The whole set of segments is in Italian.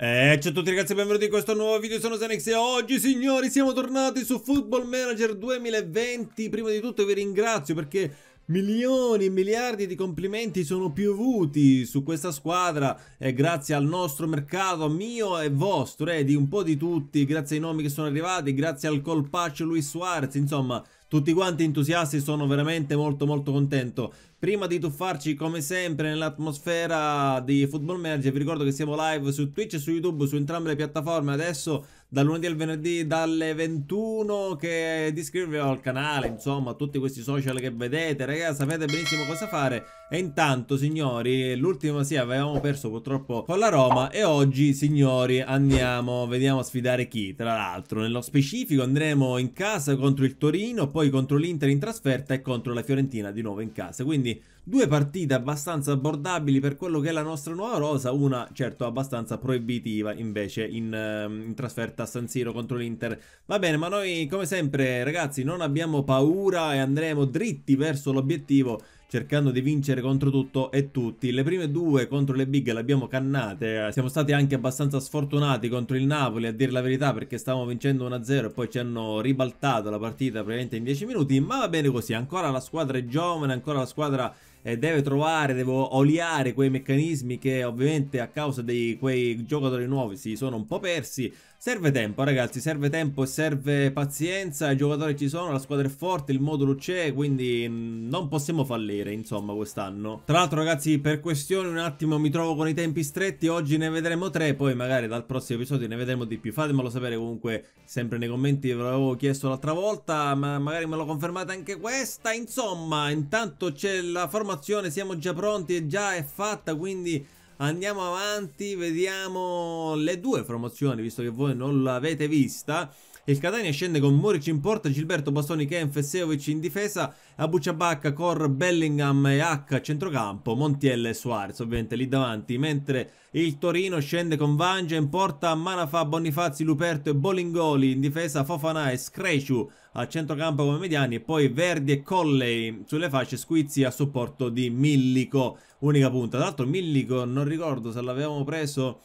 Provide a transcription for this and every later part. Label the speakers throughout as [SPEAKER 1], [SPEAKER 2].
[SPEAKER 1] Eh, ciao a tutti ragazzi e benvenuti in questo nuovo video, sono Zanex e oggi signori siamo tornati su Football Manager 2020 Prima di tutto vi ringrazio perché milioni e miliardi di complimenti sono piovuti su questa squadra eh, Grazie al nostro mercato, mio e vostro, eh, di un po' di tutti, grazie ai nomi che sono arrivati, grazie al colpaccio Luis Suarez, insomma tutti quanti entusiasti sono veramente molto molto contento Prima di tuffarci come sempre nell'atmosfera di Football Manager vi ricordo che siamo live su Twitch e su YouTube su entrambe le piattaforme adesso dal lunedì al venerdì dalle 21 che di iscrivervi al canale, insomma, a tutti questi social che vedete, ragazzi, sapete benissimo cosa fare. E intanto, signori, l'ultima sì, avevamo perso purtroppo con la Roma e oggi, signori, andiamo, vediamo a sfidare chi, tra l'altro. Nello specifico andremo in casa contro il Torino, poi contro l'Inter in trasferta e contro la Fiorentina di nuovo in casa, quindi... Due partite abbastanza abbordabili per quello che è la nostra nuova rosa, una certo abbastanza proibitiva invece in, ehm, in, trasferta a San Siro contro l'Inter. Va bene, ma noi come sempre ragazzi non abbiamo paura e andremo dritti verso l'obiettivo cercando di vincere contro tutto e tutti. Le prime due contro le big le abbiamo cannate, eh, siamo stati anche abbastanza sfortunati contro il Napoli a dire la verità perché stavamo vincendo 1-0 e poi ci hanno ribaltato la partita praticamente in 10 minuti, ma va bene così, ancora la squadra è giovane, ancora la squadra eh, deve trovare, devo oliare quei meccanismi che ovviamente a causa di quei giocatori nuovi si sono un po' persi Serve tempo ragazzi, serve tempo e serve pazienza, i giocatori ci sono, la squadra è forte, il modulo c'è, quindi mm, non possiamo fallire insomma quest'anno. Tra l'altro ragazzi per questioni un attimo mi trovo con i tempi stretti, oggi ne vedremo tre, poi magari dal prossimo episodio ne vedremo di più. Fatemelo sapere comunque sempre nei commenti, ve l'avevo chiesto l'altra volta, ma magari me lo confermate anche questa. Insomma, intanto c'è la formazione, siamo già pronti, e già è fatta, quindi... Andiamo avanti, vediamo le due promozioni, visto che voi non l'avete vista. Il Catania scende con Moric in porta, Gilberto Bastoni, Kenf, e Seovic in difesa, Abuciabacca, Cor, Bellingham e H a centrocampo, Montiel e Suarez ovviamente lì davanti, mentre il Torino scende con Vangia in porta, Manafa, Bonifazzi, Luperto e Bolingoli in difesa, Fofana e Screciu a centrocampo come mediani e poi Verdi e Colley sulle fasce squizzi a supporto di Millico, unica punta. Tra l'altro Millico non ricordo se l'avevamo preso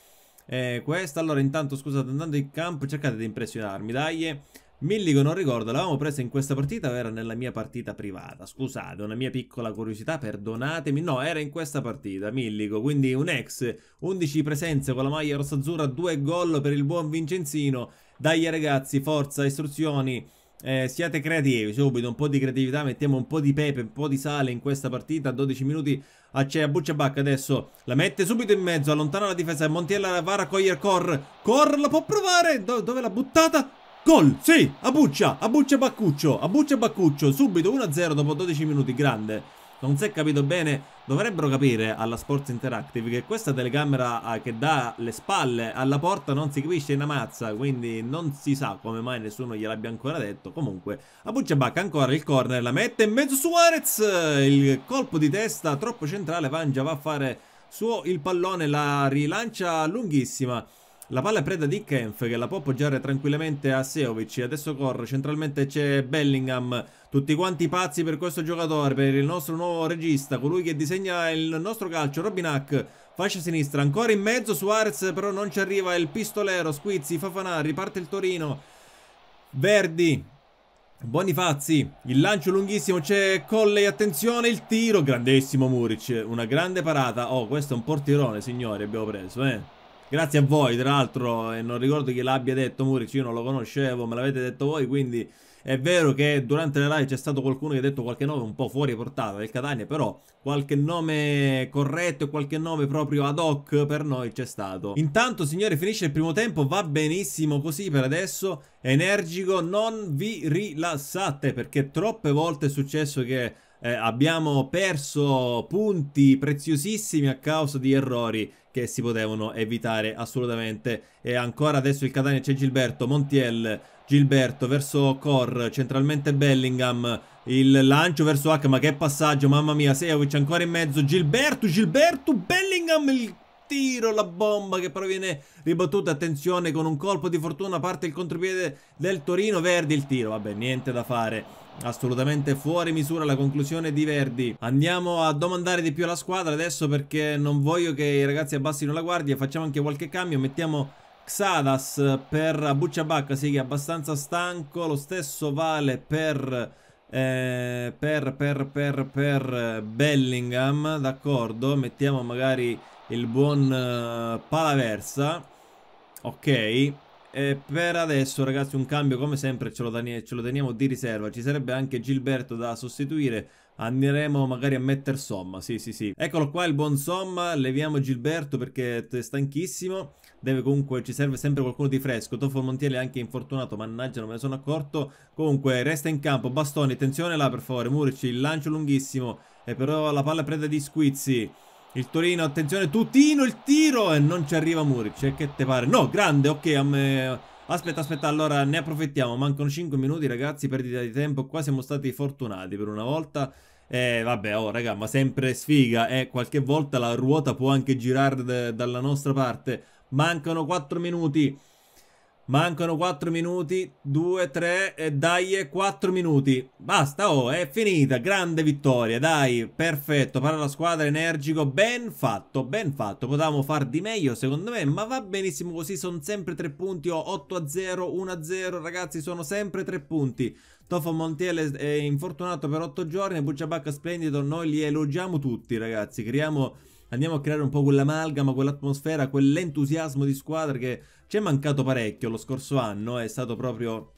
[SPEAKER 1] eh, questa. Allora intanto scusate andando in campo cercate di impressionarmi, dai. Eh. Milligo non ricordo, l'avevamo presa in questa partita o era nella mia partita privata? Scusate, una mia piccola curiosità, perdonatemi. No, era in questa partita, Milligo, quindi un ex, 11 presenze con la maglia rossa azzurra 2 gol per il buon Vincenzino. Dai ragazzi, forza, istruzioni. Eh, siate creativi, subito un po' di creatività, mettiamo un po' di pepe, un po' di sale in questa partita, 12 minuti a Cea Bucciabacca adesso la mette subito in mezzo, allontana la difesa, Montiella va a raccogliere Cor, Cor la può provare, Do dove l'ha buttata? Gol, sì, a Buccia, a Buccia Baccuccio, a Buccia Baccuccio, subito 1-0 dopo 12 minuti, grande, non si è capito bene dovrebbero capire alla Sports Interactive che questa telecamera ah, che dà le spalle alla porta non si capisce in mazza, quindi non si sa come mai nessuno gliel'abbia ancora detto. Comunque, Abu Ciabac ancora il corner, la mette in mezzo Suarez, il colpo di testa troppo centrale, Vangia va a fare suo il pallone, la rilancia lunghissima. La palla è preda di Kempf che la può appoggiare tranquillamente a Seovic. Adesso corre, centralmente c'è Bellingham. Tutti quanti pazzi per questo giocatore, per il nostro nuovo regista, colui che disegna il nostro calcio, Robinac. Fascia sinistra, ancora in mezzo Suarez, però non ci arriva il pistolero, Squizzi, Fafanà, riparte il Torino. Verdi, Bonifazzi, il lancio lunghissimo, c'è Colley, attenzione, il tiro, grandissimo Muric, una grande parata. Oh, questo è un portirone, signori, abbiamo preso, eh. Grazie a voi, tra l'altro, e non ricordo chi l'abbia detto Muric, io non lo conoscevo, me l'avete detto voi, quindi è vero che durante le live c'è stato qualcuno che ha detto qualche nome un po' fuori portata del Catania, però qualche nome corretto e qualche nome proprio ad hoc per noi c'è stato. Intanto, signore finisce il primo tempo, va benissimo così per adesso, energico, non vi rilassate perché troppe volte è successo che eh, abbiamo perso punti preziosissimi a causa di errori che si potevano evitare assolutamente. E ancora adesso il Catania c'è Gilberto, Montiel, Gilberto verso Cor, centralmente Bellingham, il lancio verso H, ma che passaggio, mamma mia, Seovic ancora in mezzo, Gilberto, Gilberto, Bellingham, il tiro, la bomba che però viene ribattuta, attenzione con un colpo di fortuna parte il contropiede del Torino, Verdi il tiro, vabbè niente da fare assolutamente fuori misura la conclusione di Verdi andiamo a domandare di più alla squadra adesso perché non voglio che i ragazzi abbassino la guardia facciamo anche qualche cambio mettiamo Xadas per Bucciabacca sì che è abbastanza stanco lo stesso vale per eh, per, per, per, per Bellingham d'accordo mettiamo magari il buon uh, Palaversa ok e per adesso ragazzi un cambio come sempre ce lo, ce lo, teniamo di riserva Ci sarebbe anche Gilberto da sostituire Andremo magari a metter Somma Sì sì sì Eccolo qua il buon Somma Leviamo Gilberto perché è stanchissimo Deve comunque ci serve sempre qualcuno di fresco Toffo Montiel è anche infortunato Mannaggia non me ne sono accorto Comunque resta in campo Bastoni attenzione là per favore Murici il lancio lunghissimo E però la palla è preda di Squizzi il Torino, attenzione, Tutino il tiro e non ci arriva Muric, che te pare? No, grande, ok, a me... Aspetta, aspetta, allora ne approfittiamo, mancano 5 minuti ragazzi, perdita di tempo, qua siamo stati fortunati per una volta. Eh, vabbè, oh raga, ma sempre sfiga, eh, qualche volta la ruota può anche girare dalla nostra parte. Mancano 4 minuti. Mancano 4 minuti, 2, 3 e dai 4 minuti. Basta, oh, è finita, grande vittoria, dai, perfetto, parla la squadra, energico, ben fatto, ben fatto. Potevamo far di meglio secondo me, ma va benissimo così, sono sempre 3 punti, ho 8 a 0, 1 a 0, ragazzi, sono sempre 3 punti. Tofo Montiel è infortunato per 8 giorni, Bucciabacca splendido, noi li elogiamo tutti, ragazzi, creiamo andiamo a creare un po' quell'amalgama, quell'atmosfera, quell'entusiasmo di squadra che ci è mancato parecchio lo scorso anno, è stato proprio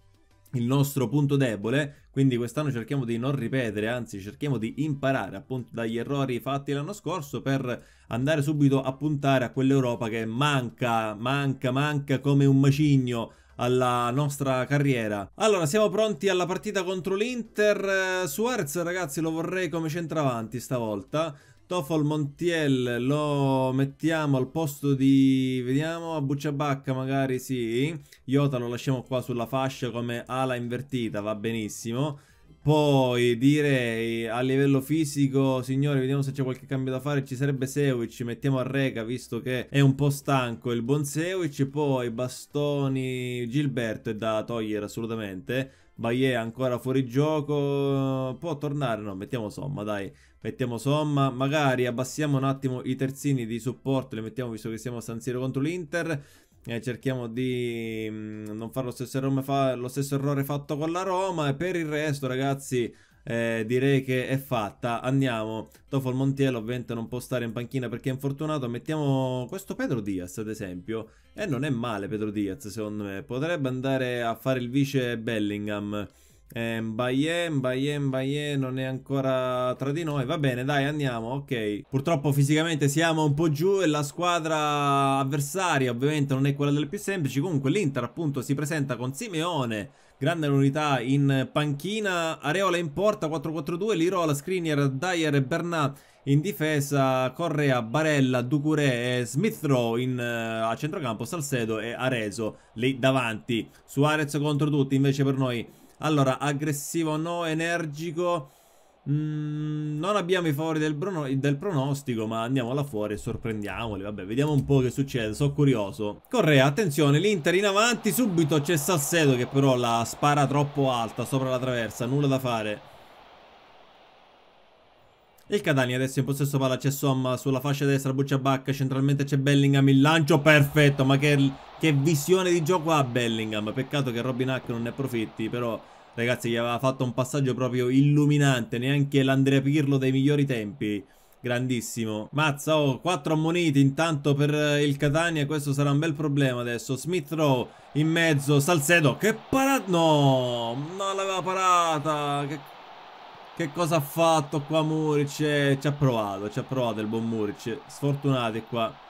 [SPEAKER 1] il nostro punto debole, quindi quest'anno cerchiamo di non ripetere, anzi cerchiamo di imparare appunto dagli errori fatti l'anno scorso per andare subito a puntare a quell'Europa che manca, manca, manca come un macigno alla nostra carriera. Allora, siamo pronti alla partita contro l'Inter. Eh, Suarez, ragazzi, lo vorrei come centravanti stavolta. Tofol Montiel lo mettiamo al posto di... vediamo, a Bucciabacca magari sì. Iota lo lasciamo qua sulla fascia come ala invertita, va benissimo. Poi direi a livello fisico, signori, vediamo se c'è qualche cambio da fare. Ci sarebbe Sewic, mettiamo a Rega visto che è un po' stanco il buon Sewic. Poi bastoni Gilberto è da togliere assolutamente. Baie ancora fuori gioco. Può tornare? No, mettiamo somma, dai. Mettiamo somma, magari abbassiamo un attimo i terzini di supporto, li mettiamo visto che siamo a San Siro contro l'Inter. Eh, cerchiamo di mm, non fare lo stesso, errore, fa lo stesso errore fatto con la Roma. E per il resto, ragazzi, eh, direi che è fatta. Andiamo. Dopo il Montiel ovviamente non può stare in panchina perché è infortunato. Mettiamo questo Pedro Diaz ad esempio. E eh, non è male Pedro Diaz secondo me. Potrebbe andare a fare il vice Bellingham. Eh, Mbaye, Mbaye, Mbaye non è ancora tra di noi Va bene dai andiamo ok Purtroppo fisicamente siamo un po' giù E la squadra avversaria ovviamente non è quella delle più semplici Comunque l'Inter appunto si presenta con Simeone Grande unità in panchina Areola in porta 4-4-2 Lirola, Skriniar, Dyer e Bernat in difesa Correa, Barella, Ducuré e Smithrow in, uh, a centrocampo Salcedo e Arezzo lì davanti Suarez contro tutti invece per noi allora, aggressivo no, energico... Mm, non abbiamo i favori del, del, pronostico, ma andiamo là fuori e sorprendiamoli. Vabbè, vediamo un po' che succede, sono curioso. Correa, attenzione, l'Inter in avanti, subito c'è Sassedo che però la spara troppo alta sopra la traversa, nulla da fare. Il Catani adesso in possesso palla, c'è Somma sulla fascia destra, Bucciabacca, centralmente c'è Bellingham, il lancio perfetto, ma che che visione di gioco ha Bellingham. Peccato che Robin Hack non ne approfitti, però ragazzi gli aveva fatto un passaggio proprio illuminante. Neanche l'Andrea Pirlo dei migliori tempi. Grandissimo. Mazza, oh, 4 ammoniti intanto per eh, il Catania. Questo sarà un bel problema adesso. Smith Rowe in mezzo. Salcedo, che parata. No, non l'aveva parata. Che... che, cosa ha fatto qua Muric? Eh, ci ha provato, ci ha provato il buon Muric. Sfortunati qua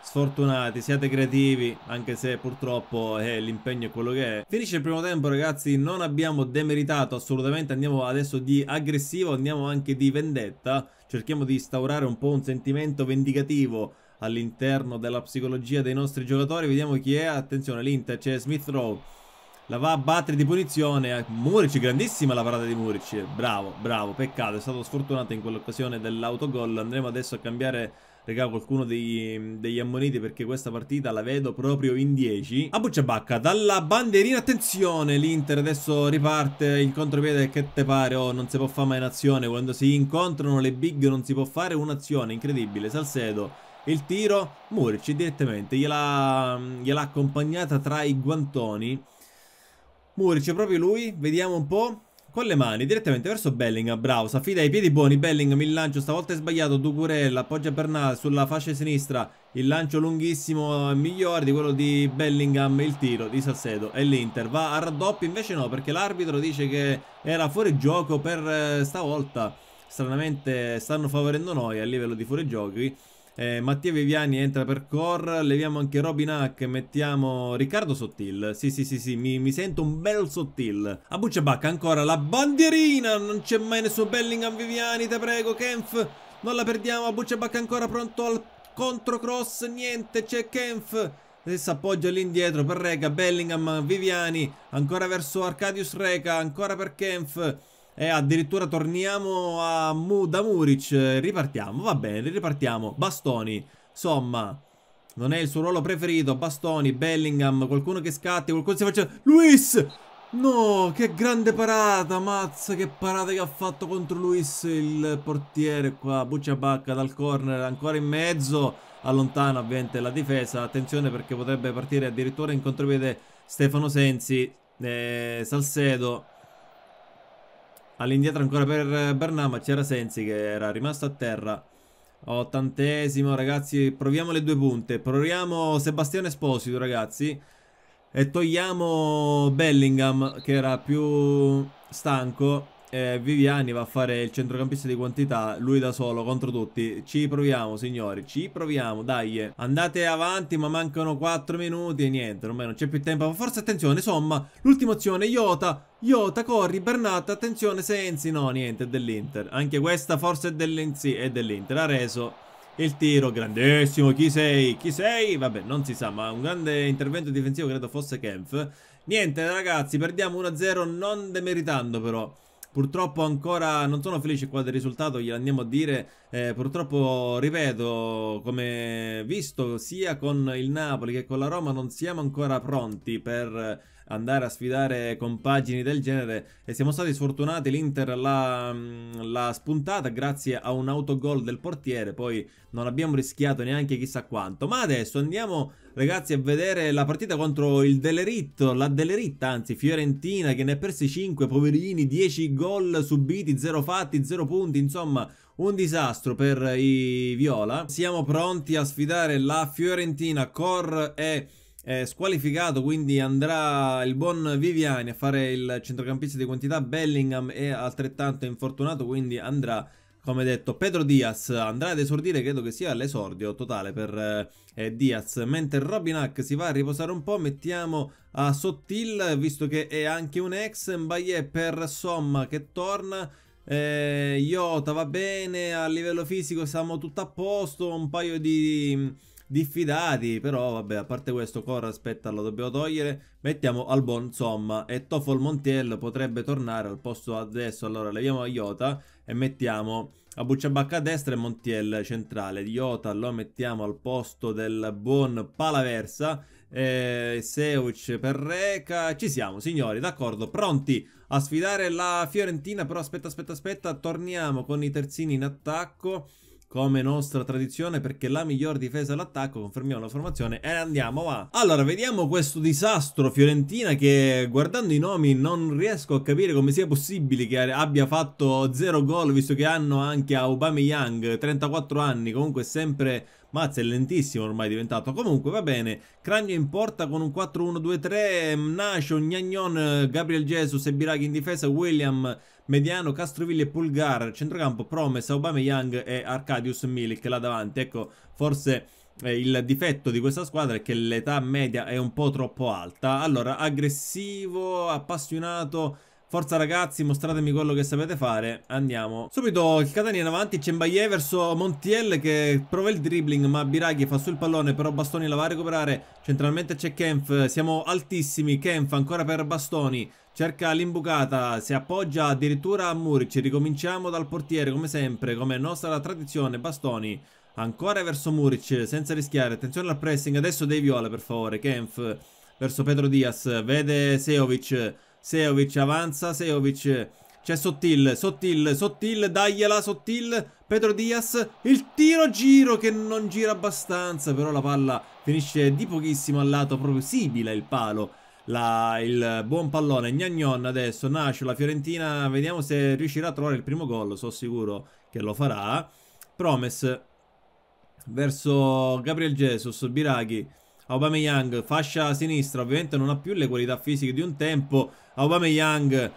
[SPEAKER 1] sfortunati, siate creativi, anche se purtroppo eh, l'impegno è quello che è. Finisce il primo tempo ragazzi, non abbiamo demeritato assolutamente, andiamo adesso di aggressivo, andiamo anche di vendetta, cerchiamo di instaurare un po' un sentimento vendicativo all'interno della psicologia dei nostri giocatori, vediamo chi è, attenzione l'Inter, c'è Smith Rowe, la va a battere di punizione, Muric, grandissima la parata di Muric, bravo, bravo, peccato, è stato sfortunato in quell'occasione dell'autogol, andremo adesso a cambiare Regà, qualcuno degli, degli, ammoniti perché questa partita la vedo proprio in 10. A Bucciabacca, dalla bandierina, attenzione, l'Inter adesso riparte, il contropiede che te pare, oh, non si può fare mai un'azione, quando si incontrano le big non si può fare un'azione, incredibile, Salcedo il tiro Murici direttamente gliel'ha, gliel'ha accompagnata tra i guantoni Murici proprio lui vediamo un po' con le mani direttamente verso Bellingham, bravo, affida i piedi buoni, Bellingham il lancio, stavolta è sbagliato, Ducurella appoggia Bernal sulla fascia sinistra, il lancio lunghissimo eh, migliore di quello di Bellingham, il tiro di Salcedo e l'Inter va a raddoppio, invece no perché l'arbitro dice che era fuori gioco per eh, stavolta, stranamente stanno favorendo noi a livello di fuori giochi. Eh, Mattia Viviani entra per core. Leviamo anche Robin Hack. Mettiamo Riccardo Sottil. Sì, sì, sì, sì. Mi, mi sento un bel Sottil. A buccia bacca ancora la bandierina. Non c'è mai nessun Bellingham Viviani. Te prego, Kenf. Non la perdiamo. A buccia bacca ancora pronto al controcross. Niente, c'è Kenf. Adesso eh, appoggia lì indietro per Rega, Bellingham, Viviani, ancora verso Arcadius Rega, ancora per Kenf. E addirittura torniamo a Muda Muric. Ripartiamo, va bene, ripartiamo. Bastoni, insomma... Non è il suo ruolo preferito. Bastoni, Bellingham, qualcuno che scatti, qualcuno che si faccia... Luis! No, che grande parata, mazza, che parata che ha fatto contro Luis il portiere qua, Buccia bacca dal corner, ancora in mezzo, allontana ovviamente la difesa, attenzione perché potrebbe partire addirittura in contropiede Stefano Sensi, eh, Salcedo, All'indietro ancora per Bernama c'era Sensi che era rimasto a terra. Ottantesimo ragazzi, proviamo le due punte. Proviamo Sebastiano Esposito ragazzi. E togliamo Bellingham che era più stanco eh, Viviani va a fare il centrocampista di quantità, lui da solo contro tutti. Ci proviamo, signori, ci proviamo, dai. Andate avanti, ma mancano 4 minuti e niente, ormai non c'è più tempo. forse attenzione, insomma, l'ultima azione, Iota. Iota, corri, Bernat, attenzione, Sensi. No, niente, è dell'Inter. Anche questa forse è dell'Inter, ha reso. Il tiro, grandissimo, chi sei? Chi sei? Vabbè, non si sa, ma un grande intervento difensivo credo fosse Kempf. Niente, ragazzi, perdiamo 1-0, non demeritando però. Purtroppo ancora non sono felice qua del risultato, gliel'andiamo a dire. Eh, purtroppo, ripeto, come visto sia con il Napoli che con la Roma non siamo ancora pronti per andare a sfidare compagini del genere e siamo stati sfortunati, l'Inter mm, l'ha, spuntata grazie a un autogol del portiere, poi non abbiamo rischiato neanche chissà quanto. Ma adesso andiamo ragazzi a vedere la partita contro il Deleritto, la Deleritta anzi Fiorentina che ne ha persi 5, poverini, 10 gol subiti, 0 fatti, 0 punti, insomma un disastro per i Viola. Siamo pronti a sfidare la Fiorentina, Cor e eh, squalificato, quindi andrà il buon Viviani a fare il centrocampista di quantità, Bellingham è altrettanto infortunato, quindi andrà come detto Pedro Diaz andrà ad esordire credo che sia l'esordio totale per eh, Diaz mentre Robin Hack si va a riposare un po' mettiamo a Sottil visto che è anche un ex Mbaye per Somma che torna eh, Iota va bene a livello fisico siamo tutto a posto un paio di diffidati, però vabbè, a parte questo Cora aspetta lo dobbiamo togliere, mettiamo Albon insomma e Tofol Montiel potrebbe tornare al posto adesso, allora leviamo Iota e mettiamo a Bucciabacca a destra e Montiel centrale, Iota lo mettiamo al posto del buon Palaversa eh, Seuc per Reca. Ci siamo, signori, d'accordo, pronti a sfidare la Fiorentina. Però aspetta, aspetta, aspetta, torniamo con i terzini in attacco come nostra tradizione perché la miglior difesa all'attacco, confermiamo la formazione e andiamo va. Allora, vediamo questo disastro Fiorentina che guardando i nomi non riesco a capire come sia possibile che abbia fatto zero gol visto che hanno anche Aubameyang, 34 anni, comunque sempre Mazza è lentissimo ormai diventato. Comunque va bene. Cragno in porta con un 4-1-2-3. Nacio, Gnagnon, Gabriel Jesus e Biraghi in difesa. William Mediano, Castroville e Pulgar, centrocampo Promes, Aubameyang e Arcadius Milik là davanti. Ecco, forse eh, il difetto di questa squadra è che l'età media è un po' troppo alta. Allora, aggressivo, appassionato... Forza ragazzi, mostratemi quello che sapete fare. Andiamo. Subito il Catania in avanti, Cembaie verso Montiel che prova il dribbling ma Biraghi fa sul pallone, però Bastoni la va a recuperare. Centralmente c'è Kenf, siamo altissimi. Kenf ancora per Bastoni. Cerca l'imbucata, si appoggia addirittura a Muric, ricominciamo dal portiere come sempre, come nostra tradizione, bastoni, ancora verso Muric senza rischiare, attenzione al pressing, adesso dei viola per favore, Kempf verso Pedro Diaz, vede Seovic, Seovic avanza, Seovic c'è Sottil, Sottil, Sottil, dagliela Sottil, Pedro Diaz, il tiro giro che non gira abbastanza, però la palla finisce di pochissimo al lato, proprio sibila il palo la, il buon pallone Gnagnon adesso nasce la Fiorentina vediamo se riuscirà a trovare il primo gol sono sicuro che lo farà Promes verso Gabriel Jesus Biraghi Aubameyang fascia sinistra ovviamente non ha più le qualità fisiche di un tempo Aubameyang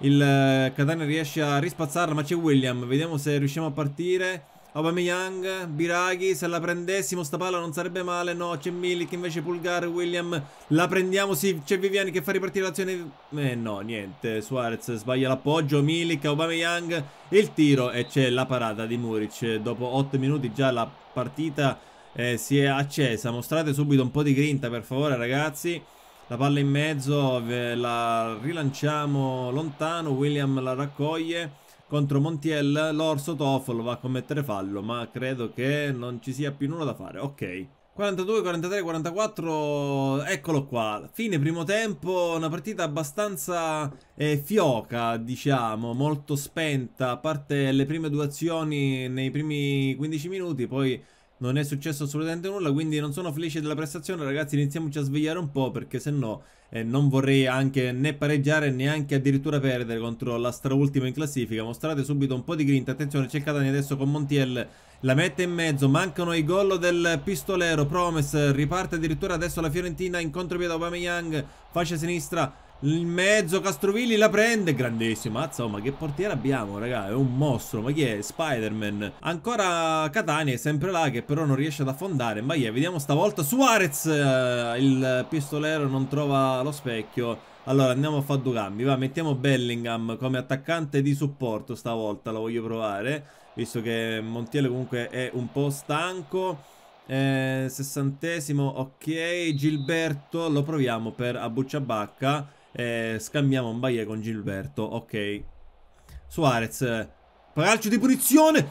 [SPEAKER 1] il eh, Catania riesce a rispazzarla ma c'è William vediamo se riusciamo a partire Aubameyang, Biraghi, se la prendessimo sta palla non sarebbe male, no, c'è Milik invece Pulgar, William, la prendiamo, sì, c'è Viviani che fa ripartire l'azione, eh no, niente, Suarez sbaglia l'appoggio, Milik, Aubameyang, il tiro e c'è la parata di Muric, dopo 8 minuti già la partita eh, si è accesa, mostrate subito un po' di grinta per favore ragazzi, la palla in mezzo, la rilanciamo lontano, William la raccoglie, contro Montiel, l'orso Tofolo va a commettere fallo, ma credo che non ci sia più nulla da fare. Ok. 42, 43, 44, eccolo qua, fine primo tempo, una partita abbastanza eh, fioca diciamo, molto spenta, a parte le prime due azioni nei primi 15 minuti, poi non è successo assolutamente nulla, quindi non sono felice della prestazione, ragazzi iniziamoci a svegliare un po' perché se no eh, non vorrei anche né pareggiare neanche addirittura perdere contro la straultima in classifica. Mostrate subito un po' di grinta, attenzione c'è Catania adesso con Montiel, la mette in mezzo, mancano i gol del pistolero, Promes riparte addirittura adesso la Fiorentina in contropiede Aubameyang, fascia sinistra il mezzo Castrovilli la prende Grandissimo Mazza oh, ma che portiere abbiamo raga È un mostro Ma chi è? Spider-Man Ancora Catania è sempre là Che però non riesce ad affondare Ma yeah, vediamo stavolta Suarez eh, Il pistolero non trova lo specchio allora andiamo a fare due cambi Va mettiamo Bellingham come attaccante di supporto stavolta Lo voglio provare Visto che Montiel comunque è un po' stanco eh, Sessantesimo ok Gilberto lo proviamo per Abucciabacca eh, scambiamo un baie con Gilberto, ok. Suarez, calcio di punizione!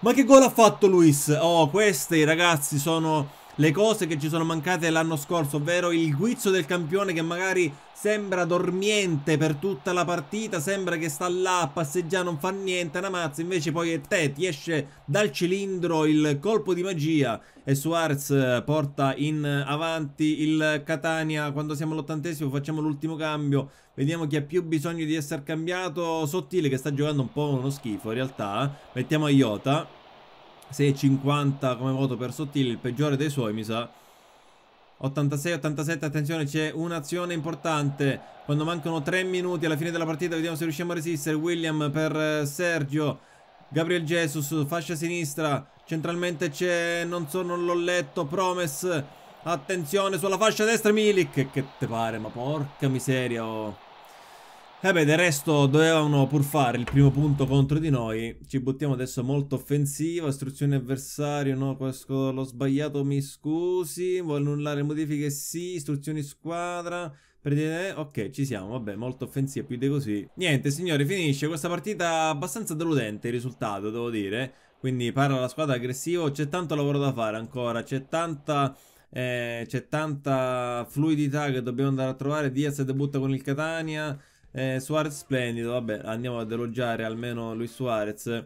[SPEAKER 1] Ma che gol ha fatto Luis? Oh, questi ragazzi sono le cose che ci sono mancate l'anno scorso, ovvero il guizzo del campione che magari sembra dormiente per tutta la partita, sembra che sta là a passeggiare, non fa niente, una mazza, invece poi è te, ti esce dal cilindro il colpo di magia e Suarez eh, porta in avanti il Catania, quando siamo all'ottantesimo facciamo l'ultimo cambio, vediamo chi ha più bisogno di essere cambiato, Sottile che sta giocando un po' uno schifo in realtà, mettiamo Iota 6,50 come voto per Sottile, il peggiore dei suoi mi sa. 86-87, attenzione c'è un'azione importante quando mancano 3 minuti alla fine della partita, vediamo se riusciamo a resistere. William per eh, Sergio, Gabriel Jesus, fascia sinistra, centralmente c'è, non so, non l'ho letto, Promes, attenzione sulla fascia destra Milik, che te pare, ma porca miseria oh. Vabbè, eh del resto dovevano pur fare il primo punto contro di noi. Ci buttiamo adesso molto offensiva. Istruzione avversario, no, questo l'ho sbagliato, mi scusi. Vuole annullare modifiche, sì. Istruzioni squadra. Eh, ok, ci siamo, vabbè, molto offensiva, più di così. Niente, signori, finisce questa partita abbastanza deludente il risultato, devo dire. Quindi parla la squadra aggressiva, c'è tanto lavoro da fare ancora, c'è tanta... Eh, c'è tanta fluidità che dobbiamo andare a trovare Diaz debutta con il Catania eh, Suarez splendido, vabbè, andiamo ad elogiare almeno Luis Suarez.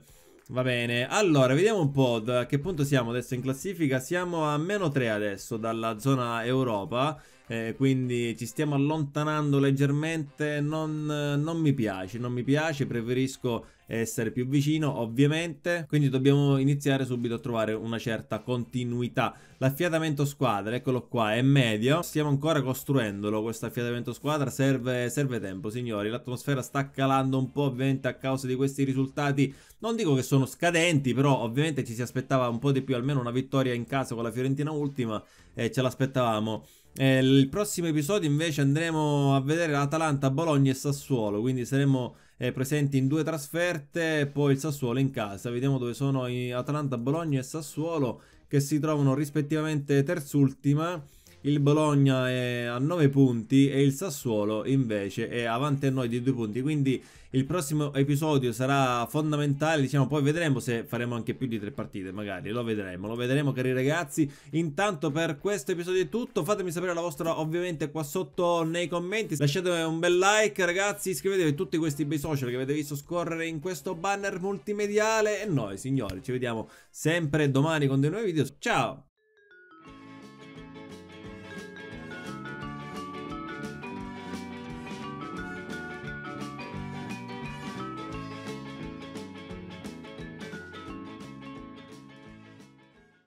[SPEAKER 1] Va bene, allora vediamo un po' da che punto siamo adesso in classifica. Siamo a meno 3 adesso dalla zona Europa, eh, quindi ci stiamo allontanando leggermente. Non, non mi piace, non mi piace, preferisco essere più vicino ovviamente quindi dobbiamo iniziare subito a trovare una certa continuità l'affiatamento squadra eccolo qua è medio stiamo ancora costruendolo questo affiatamento squadra serve, serve tempo signori l'atmosfera sta calando un po' ovviamente a causa di questi risultati non dico che sono scadenti però ovviamente ci si aspettava un po' di più almeno una vittoria in casa con la Fiorentina ultima e ce l'aspettavamo eh, il prossimo episodio invece andremo a vedere l'Atalanta, Bologna e Sassuolo, quindi saremo eh, presenti in due trasferte, e poi il Sassuolo in casa. Vediamo dove sono Atalanta, Bologna e Sassuolo che si trovano rispettivamente terzultima il Bologna è a 9 punti e il Sassuolo invece è avanti a noi di 2 punti, quindi il prossimo episodio sarà fondamentale, diciamo, poi vedremo se faremo anche più di 3 partite, magari, lo vedremo, lo vedremo cari ragazzi. Intanto per questo episodio è tutto, fatemi sapere la vostra ovviamente qua sotto nei commenti, lasciatemi un bel like ragazzi, iscrivetevi a tutti questi bei social che avete visto scorrere in questo banner multimediale e noi signori ci vediamo sempre domani con dei nuovi video, ciao!